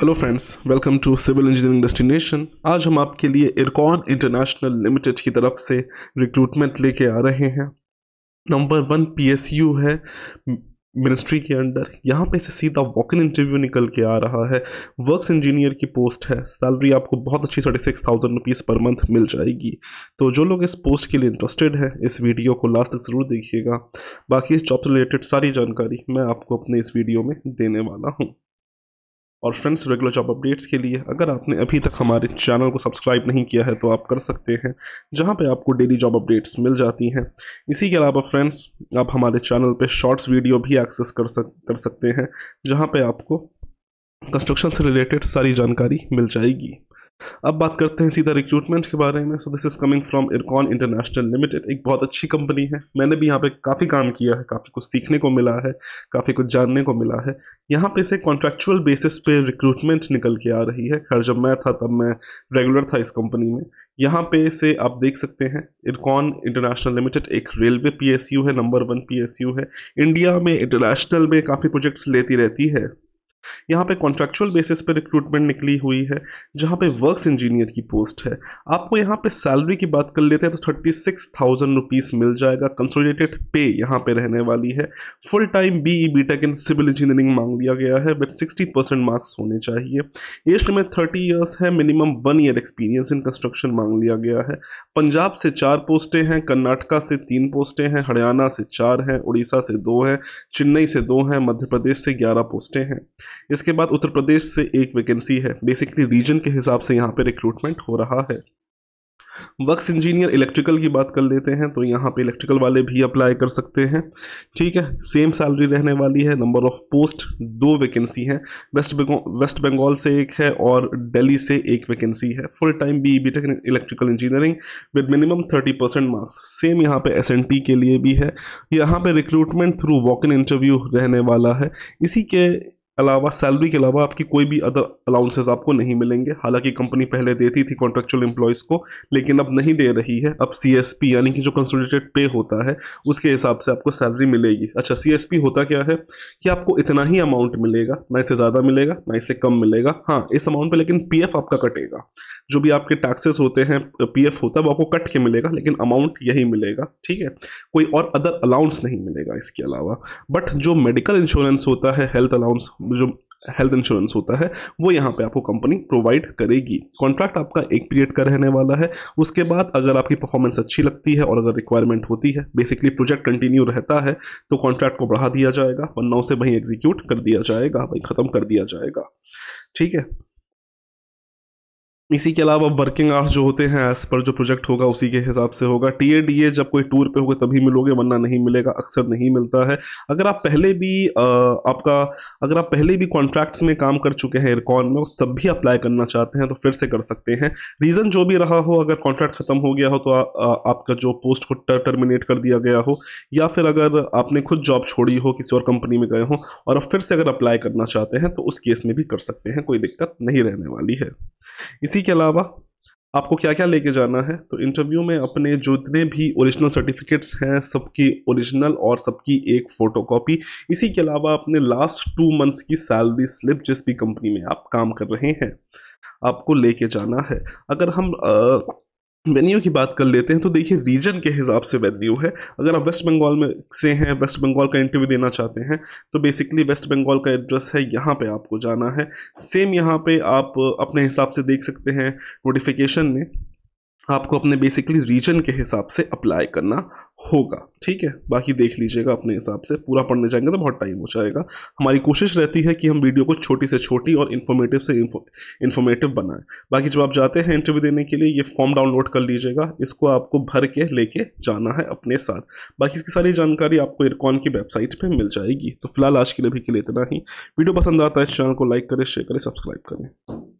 hello friends welcome to civil engineering destination आज हम आपके लिए इरकॉन इंटरनेशनल लिमिटेड की तरफ से रिक्रूटमेंट लेके आ रहे हैं नंबर वन पीएसयू है मिनिस्ट्री के अंडर यहाँ पे से सीधा वॉक इन इंटरव्यू निकल के आ रहा है वर्क्स इंजीनियर की पोस्ट है सैलरी आपको बहुत अच्छी thirty six thousand rupees per month मिल जाएगी तो जो लोग इस पोस्ट के लिए इंटरेस्टेड हैं इस वीडियो को लास्ट तक ज़रूर देखिएगा बाकी इस जॉब से रिलेटेड सारी जानकारी मैं आपको अपने इस वीडियो में देने वाला हूँ और फ्रेंड्स रेगुलर जॉब अपडेट्स के लिए अगर आपने अभी तक हमारे चैनल को सब्सक्राइब नहीं किया है तो आप कर सकते हैं जहाँ पे आपको डेली जॉब अपडेट्स मिल जाती हैं इसी के अलावा फ्रेंड्स आप हमारे चैनल पे शॉर्ट्स वीडियो भी एक्सेस कर सक कर सकते हैं जहाँ पे आपको कंस्ट्रक्शन से रिलेटेड सारी जानकारी मिल जाएगी अब बात करते हैं सीधा रिक्रूटमेंट के बारे में so this is coming from Ircon international limited एक बहुत अच्छी कंपनी है मैंने भी यहाँ पे काफ़ी काम किया है काफ़ी कुछ सीखने को मिला है काफ़ी कुछ जानने को मिला है यहाँ पे से कॉन्ट्रेक्चुअल बेसिस पे रिक्रूटमेंट निकल के आ रही है खैर जब मैं था तब मैं रेगुलर था इस कंपनी में यहाँ पे से आप देख सकते हैं इरकॉन इंटरनेशनल लिमिटेड एक रेलवे पी है नंबर वन पी है इंडिया में इंटरनेशनल में काफ़ी प्रोजेक्ट्स लेती रहती है यहाँ पे कॉन्ट्रेक्चुअल बेसिस पे रिक्रूटमेंट निकली हुई है जहाँ पे वर्क्स इंजीनियर की पोस्ट है आपको यहाँ पे सैलरी की बात कर लेते हैं तो थर्टी सिक्स थाउजेंड रुपीज़ मिल जाएगा कंसोलिडेटेड पे यहाँ पे रहने वाली है full time B E B tech in civil engineering मांग लिया गया है बट सिक्सटी परसेंट मार्क्स होने चाहिए एज में थर्टी ईयर्स है minimum one year experience in construction मांग लिया गया है पंजाब से चार पोस्टें हैं कर्नाटका से तीन पोस्टें हैं हरियाणा से चार हैं उड़ीसा से दो हैं चेन्नई से दो हैं मध्य प्रदेश से ग्यारह पोस्टें हैं इसके बाद उत्तर प्रदेश से एक वैकेंसी है बेसिकली रीजन के हिसाब से यहाँ पे रिक्रूटमेंट हो रहा है वक्स इंजीनियर इलेक्ट्रिकल की बात कर लेते हैं तो यहाँ पे इलेक्ट्रिकल वाले भी अप्लाई कर सकते हैं ठीक है सेम सैलरी रहने वाली है नंबर ऑफ पोस्ट दो वैकेंसी है वेस्ट बंगाल वेस्ट बंगाल से एक है और दिल्ली से एक वैकेंसी है full time B B tech electrical engineering with minimum thirty percent marks same यहाँ पे एस के लिए भी है यहाँ पे recruitment through walk in interview रहने वाला है इसी के अलावा सैलरी के अलावा आपकी कोई भी अदर अलाउंसेस आपको नहीं मिलेंगे हालांकि कंपनी पहले देती थी कॉन्ट्रेक्चुअल एम्प्लॉयज़ को लेकिन अब नहीं दे रही है अब सी यानी कि जो कंसोलिडेटेड पे होता है उसके हिसाब से आपको सैलरी मिलेगी अच्छा सी होता क्या है कि आपको इतना ही अमाउंट मिलेगा ना इससे ज़्यादा मिलेगा ना इससे कम मिलेगा हाँ इस अमाउंट पर लेकिन पी आपका कटेगा जो भी आपके टैक्सेस होते हैं पी होता है वो आपको कट के मिलेगा लेकिन अमाउंट यही मिलेगा ठीक है कोई और अदर अलाउंस नहीं मिलेगा इसके अलावा बट जो मेडिकल इंश्योरेंस होता है हेल्थ अलाउंस जो हेल्थ इंश्योरेंस होता है वो यहाँ पे आपको कंपनी प्रोवाइड करेगी कॉन्ट्रैक्ट आपका एक पीरियड का रहने वाला है उसके बाद अगर आपकी परफॉर्मेंस अच्छी लगती है और अगर रिक्वायरमेंट होती है बेसिकली प्रोजेक्ट कंटिन्यू रहता है तो कॉन्ट्रैक्ट को बढ़ा दिया जाएगा वरना उसे वहीं एग्जीक्यूट कर दिया जाएगा वहीं ख़त्म कर दिया जाएगा ठीक है इसी के अलावा वर्किंग आवर्स जो होते हैं एज पर जो प्रोजेक्ट होगा उसी के हिसाब से होगा टी ए डी ए जब कोई टूर पे होगा तभी मिलोगे वरना नहीं मिलेगा अक्सर नहीं मिलता है अगर आप पहले भी आ, आपका अगर आप पहले भी कॉन्ट्रैक्ट्स में काम कर चुके हैं एयरकॉन में तब भी अप्लाई करना चाहते हैं तो फिर से कर सकते हैं रीज़न जो भी रहा हो अगर कॉन्ट्रैक्ट ख़त्म हो गया हो तो आ, आ, आपका जो पोस्ट को टर्मिनेट कर दिया गया हो या फिर अगर आपने खुद जॉब छोड़ी हो किसी और कंपनी में गए हो और फिर से अगर अप्लाई करना चाहते हैं तो उस केस में भी कर सकते हैं कोई दिक्कत नहीं रहने वाली है इसी के अलावा आपको क्या क्या लेके जाना है तो इंटरव्यू में अपने जितने भी ओरिजिनल सर्टिफिकेट्स हैं सबकी ओरिजिनल और सबकी एक फ़ोटोकॉपी इसी के अलावा अपने लास्ट टू मंथ्स की सैलरी स्लिप जिस भी कंपनी में आप काम कर रहे हैं आपको लेके जाना है अगर हम आ, वेन्यू की बात कर लेते हैं तो देखिए रीजन के हिसाब से वेन्यू है अगर आप वेस्ट बंगाल में से हैं वेस्ट बंगाल का इंटरव्यू देना चाहते हैं तो बेसिकली वेस्ट बंगाल का एड्रेस है यहाँ पे आपको जाना है सेम यहाँ पे आप अपने हिसाब से देख सकते हैं नोटिफिकेशन में आपको अपने बेसिकली रीजन के हिसाब से अप्लाई करना होगा ठीक है बाकी देख लीजिएगा अपने हिसाब से पूरा पढ़ने जाएंगे तो बहुत टाइम हो जाएगा हमारी कोशिश रहती है कि हम वीडियो को छोटी से छोटी और इन्फॉर्मेटिव से इन्फॉर्मेटिव बनाएं बाकी जब आप जाते हैं इंटरव्यू देने के लिए ये फॉर्म डाउनलोड कर लीजिएगा इसको आपको भर के लेके जाना है अपने साथ बाकी इसकी सारी जानकारी आपको इरकॉन की वेबसाइट पर मिल जाएगी तो फिलहाल आज के लिए भी के लिए इतना ही वीडियो पसंद आता है इस चैनल को लाइक करें शेयर करें सब्सक्राइब करें